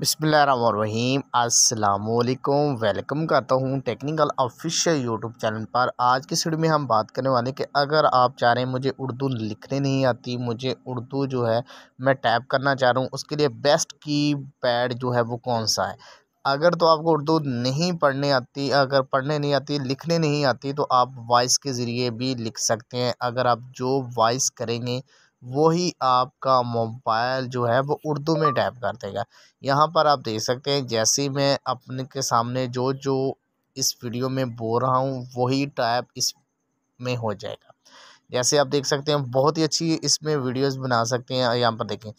बसमीम अल्लाम वेलकम करता हूँ टेक्निकल ऑफिशियल यूट्यूब चैनल पर आज की वीडियो में हम बात करने वाले कि अगर आप चाह रहे हैं मुझे उर्दू लिखने नहीं आती मुझे उर्दू जो है मैं टाइप करना चाह रहा हूँ उसके लिए बेस्ट की पैड जो है वो कौन सा है अगर तो आपको उर्दू नहीं पढ़ने आती अगर पढ़ने नहीं आती लिखने नहीं आती तो आप वॉइस के ज़रिए भी लिख सकते हैं अगर आप जो वॉइस करेंगे वही आपका मोबाइल जो है वो उर्दू में टाइप कर देगा यहाँ पर आप देख सकते हैं जैसे मैं अपने के सामने जो जो इस वीडियो में बोल रहा हूँ वही टाइप इस में हो जाएगा जैसे आप देख सकते हैं बहुत ही अच्छी इसमें वीडियोस बना सकते हैं यहाँ पर देखें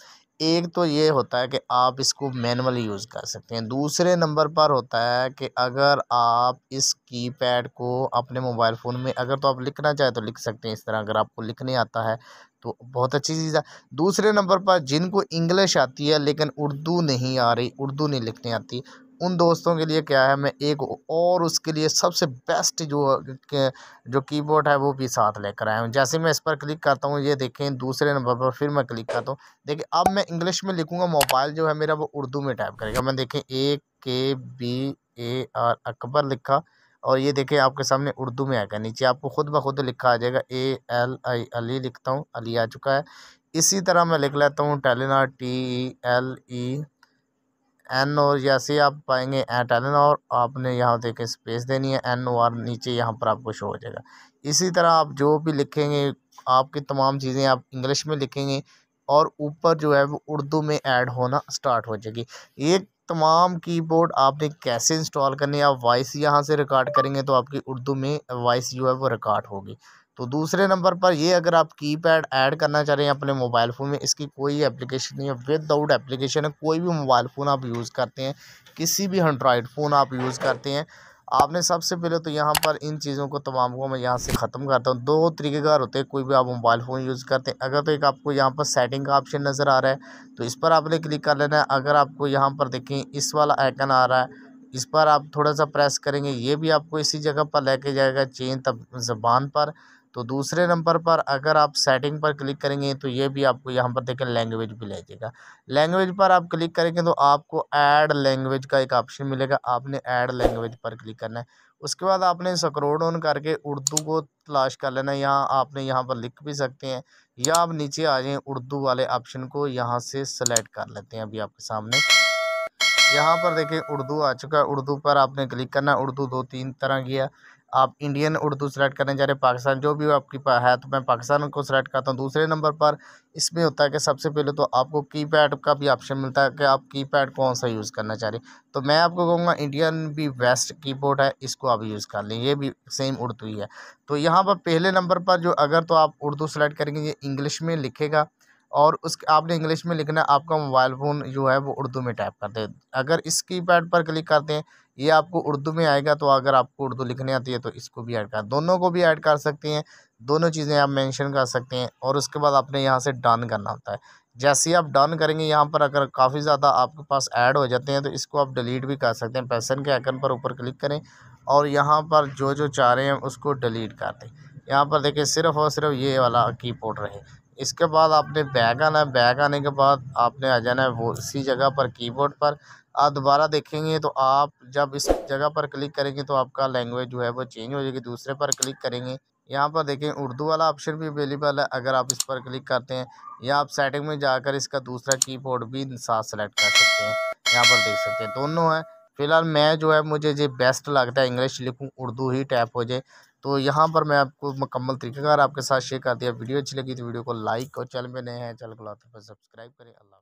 एक तो ये होता है कि आप इसको मैनुअली यूज़ कर सकते हैं दूसरे नंबर पर होता है कि अगर आप इस की पैड को अपने मोबाइल फ़ोन में अगर तो आप लिखना चाहें तो लिख सकते हैं इस तरह अगर आपको लिखने आता है तो बहुत अच्छी चीज़ है दूसरे नंबर पर जिनको इंग्लिश आती है लेकिन उर्दू नहीं आ रही उर्दू नहीं लिखने आती उन दोस्तों के लिए क्या है मैं एक और उसके लिए सबसे बेस्ट जो जो कीबोर्ड है वो भी साथ लेकर आया हूँ जैसे मैं इस पर क्लिक करता हूँ ये देखें दूसरे नंबर पर फिर मैं क्लिक करता हूँ देखिए अब मैं इंग्लिश में लिखूँगा मोबाइल जो है मेरा वो उर्दू में टाइप करेगा मैं देखें ए के बी ए आर अकबर लिखा और ये देखें आपके सामने उर्दू में आएगा नीचे आपको खुद ब खुद लिखा आ जाएगा ए एल आई अली लिखता हूँ अली आ चुका है इसी तरह मैं लिख लेता हूँ टेलीना टी एल ई एन और जैसे आप पाएंगे एट एन और आपने यहाँ देखें स्पेस देनी है एन ओ आर नीचे यहाँ पर आपको शो हो जाएगा इसी तरह आप जो भी लिखेंगे आपकी तमाम चीज़ें आप इंग्लिश में लिखेंगे और ऊपर जो है वो उर्दू में ऐड होना स्टार्ट हो जाएगी ये तमाम कीबोर्ड आपने कैसे इंस्टॉल करनी है आप वॉइस यहाँ से रिकॉर्ड करेंगे तो आपकी उर्दू में वॉइस जो है वो रिकॉर्ड होगी तो दूसरे नंबर पर ये अगर आप की पैड ऐड करना चाह रहे हैं अपने मोबाइल फ़ोन में इसकी कोई एप्लीकेशन नहीं है विदाउट एप्लीकेशन है कोई भी मोबाइल फ़ोन आप यूज़ करते हैं किसी भी एंड्रॉयड फ़ोन आप यूज़ करते हैं आपने सबसे पहले तो यहाँ पर इन चीज़ों को तमाम को मैं यहाँ से ख़त्म करता हूँ दो तरीक़ेकार होते हैं कोई भी आप मोबाइल फ़ोन यूज़ करते हैं अगर तो एक आपको यहाँ पर सेटिंग का ऑप्शन नज़र आ रहा है तो इस पर आपने क्लिक कर लेना है अगर आपको यहाँ पर देखें इस वाला आइकन आ रहा है इस पर आप थोड़ा सा प्रेस करेंगे ये भी आपको इसी जगह पर लेके जाएगा चेंज तब जबान पर तो दूसरे नंबर पर अगर आप सेटिंग पर क्लिक करेंगे तो ये भी आपको यहाँ पर देखें लैंग्वेज भी लीजिएगा लैंग्वेज पर आप क्लिक करेंगे तो आपको ऐड लैंग्वेज का एक ऑप्शन मिलेगा आपने ऐड लैंग्वेज पर क्लिक करना है उसके बाद आपने स्क्रोड ऑन करके उर्दू को तलाश कर लेना यहाँ आपने यहाँ पर लिख भी सकते हैं या आप नीचे आ जाए उर्दू वाले ऑप्शन को यहाँ से सेलेक्ट कर लेते हैं अभी आपके सामने यहाँ पर देखें उर्दू आ चुका है उर्दू पर आपने क्लिक करना उर्दू दो तीन तरह की है आप इंडियन उर्दू सेलेक्ट करने जा रहे हैं पाकिस्तान जो भी आपकी है तो मैं पाकिस्तान को सेलेक्ट करता हूँ दूसरे नंबर पर इसमें होता है कि सबसे पहले तो आपको की पैड का भी ऑप्शन मिलता है कि आप की पैड कौन सा यूज़ करना चाह रहे हैं तो मैं आपको कहूँगा इंडियन भी बेस्ट कीबोर्ड है इसको आप यूज़ कर लें ये भी सेम उर्दू ही है तो यहाँ पर पहले नंबर पर जो अगर तो आप उर्दू सेलेक्ट करेंगे ये इंग्लिश में लिखेगा और उस आपने इंग्लिश में लिखना आपका मोबाइल फ़ोन जो है वो उर्दू में टाइप करते हैं अगर इस की पैड पर क्लिक करते हैं ये आपको उर्दू में आएगा तो अगर आपको उर्दू लिखने आती है तो इसको भी ऐड कर दोनों को भी ऐड कर सकते हैं दोनों चीज़ें आप मेंशन कर सकते हैं और उसके बाद आपने यहाँ से डन करना होता है जैसे ही आप डन करेंगे यहाँ पर अगर काफ़ी ज़्यादा आपके पास ऐड हो जाते हैं तो इसको आप डिलीट भी कर सकते हैं पैसन के आइकन पर ऊपर क्लिक करें और यहाँ पर जो जो चाह रहे हैं उसको डिलीट कर दें यहाँ पर देखिए सिर्फ और सिर्फ ये वाला कीपोर्ड रहे इसके बाद आपने बैग आना है बैग आने के बाद आपने आ जाना है वो इसी जगह पर कीबोर्ड पर आप दोबारा देखेंगे तो आप जब इस जगह पर क्लिक करेंगे तो आपका लैंग्वेज जो है वो चेंज हो जाएगी दूसरे पर क्लिक करेंगे यहाँ पर देखें उर्दू वाला ऑप्शन भी अवेलेबल है अगर आप इस पर क्लिक करते हैं या आप सेटिंग में जाकर इसका दूसरा कीबोर्ड भी साथ सेलेक्ट कर सकते हैं यहाँ पर देख सकते हैं दोनों हैं फ़िलहाल मैं जो है मुझे ये बेस्ट लगता है इंग्लिश लिखूँ उर्दू ही टाइप हो जाए तो यहाँ पर मैं आपको मुकम्मल तरीक़ेकार आपके साथ शेयर कर दिया वीडियो अच्छी लगी तो वीडियो को लाइक और चैनल में नए हैं चैनल को लाते सब्सक्राइब तो करें अल्लाह